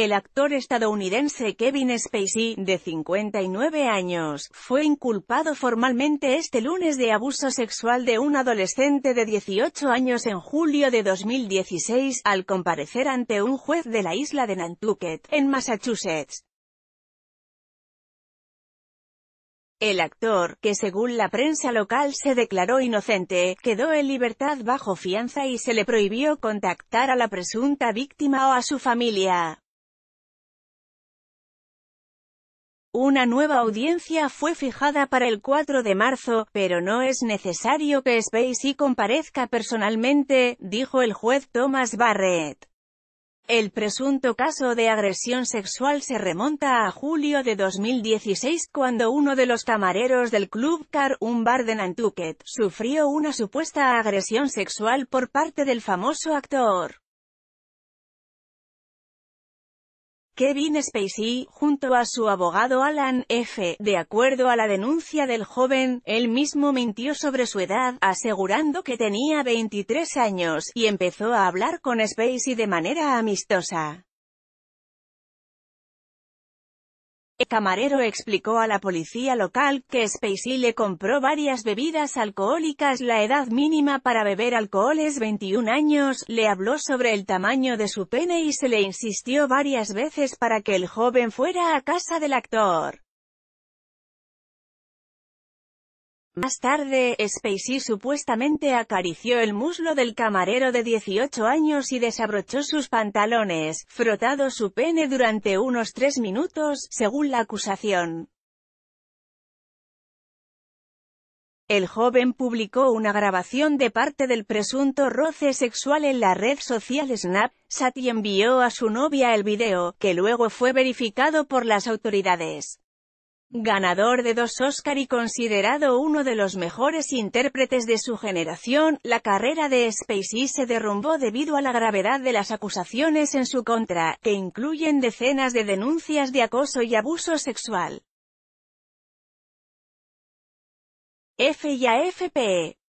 El actor estadounidense Kevin Spacey, de 59 años, fue inculpado formalmente este lunes de abuso sexual de un adolescente de 18 años en julio de 2016, al comparecer ante un juez de la isla de Nantucket, en Massachusetts. El actor, que según la prensa local se declaró inocente, quedó en libertad bajo fianza y se le prohibió contactar a la presunta víctima o a su familia. Una nueva audiencia fue fijada para el 4 de marzo, pero no es necesario que Spacey comparezca personalmente, dijo el juez Thomas Barrett. El presunto caso de agresión sexual se remonta a julio de 2016 cuando uno de los camareros del Club Car, un bar de Nantucket, sufrió una supuesta agresión sexual por parte del famoso actor. Kevin Spacey, junto a su abogado Alan F., de acuerdo a la denuncia del joven, él mismo mintió sobre su edad, asegurando que tenía 23 años, y empezó a hablar con Spacey de manera amistosa. El camarero explicó a la policía local que Spacey le compró varias bebidas alcohólicas. La edad mínima para beber alcohol es 21 años, le habló sobre el tamaño de su pene y se le insistió varias veces para que el joven fuera a casa del actor. Más tarde, Spacey supuestamente acarició el muslo del camarero de 18 años y desabrochó sus pantalones, frotado su pene durante unos tres minutos, según la acusación. El joven publicó una grabación de parte del presunto roce sexual en la red social Snap, y envió a su novia el video, que luego fue verificado por las autoridades. Ganador de dos Oscar y considerado uno de los mejores intérpretes de su generación, la carrera de Spacey se derrumbó debido a la gravedad de las acusaciones en su contra, que incluyen decenas de denuncias de acoso y abuso sexual. F y AFPE